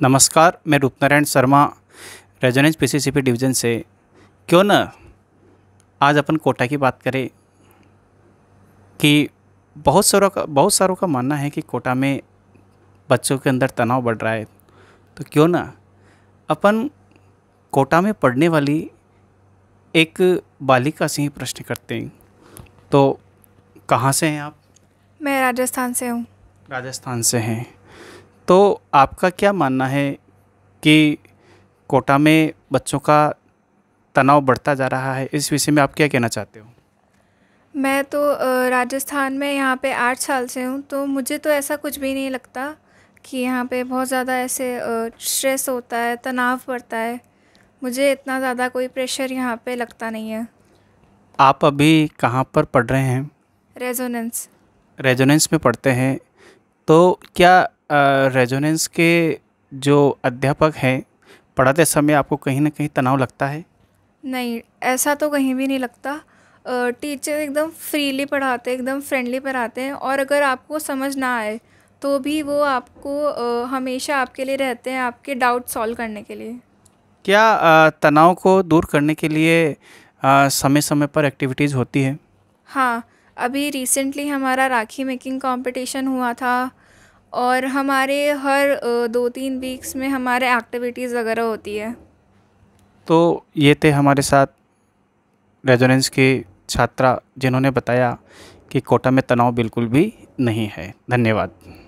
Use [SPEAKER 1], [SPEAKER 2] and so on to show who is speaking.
[SPEAKER 1] नमस्कार मैं Roopnarayan Sharma Resonance PCCP division से क्यों न आज अपन कोटा की बात करें कि बहुत सारों का बहुत सारों का मानना है कि कोटा में बच्चों के अंदर तनाव बढ़ रहा है तो क्यों ना अपन कोटा में पढ़ने वाली एक बालिका से ही प्रश्न करते हैं तो कहाँ से हैं आप
[SPEAKER 2] मैं राजस्थान से हूँ
[SPEAKER 1] राजस्थान से हैं तो आपका क्या मानना है कि कोटा में बच्चों का तनाव बढ़ता जा रहा है इस विषय में आप क्या कहना चाहते हो
[SPEAKER 2] मैं तो राजस्थान में यहाँ पे आठ साल से हूँ तो मुझे तो ऐसा कुछ भी नहीं लगता कि यहाँ पे बहुत ज़्यादा ऐसे स्ट्रेस होता है तनाव पड़ता है मुझे इतना ज़्यादा कोई प्रेशर यहाँ पे लगता नहीं है
[SPEAKER 1] आप अभी कहाँ पर पढ़ रहे हैं
[SPEAKER 2] रेजोनेंस
[SPEAKER 1] रेजोनेंस में पढ़ते हैं तो क्या रेजोनेंस के जो अध्यापक हैं पढ़ाते समय आपको कहीं ना कहीं तनाव लगता है
[SPEAKER 2] नहीं ऐसा तो कहीं भी नहीं लगता टीचर एकदम फ्रीली पढ़ाते एकदम फ्रेंडली पढ़ाते हैं और अगर आपको समझ ना आए तो भी वो आपको हमेशा आपके लिए रहते हैं आपके डाउट सॉल्व करने के लिए
[SPEAKER 1] क्या तनाव को दूर करने के लिए समय समय पर एक्टिविटीज़ होती है
[SPEAKER 2] हाँ अभी रिसेंटली हमारा राखी मेकिंग कंपटीशन हुआ था और हमारे हर दो तीन वीक्स में हमारे एक्टिविटीज़ वगैरह होती है
[SPEAKER 1] तो ये थे हमारे साथ रेजोनेंस के छात्रा जिन्होंने बताया कि कोटा में तनाव बिल्कुल भी नहीं है धन्यवाद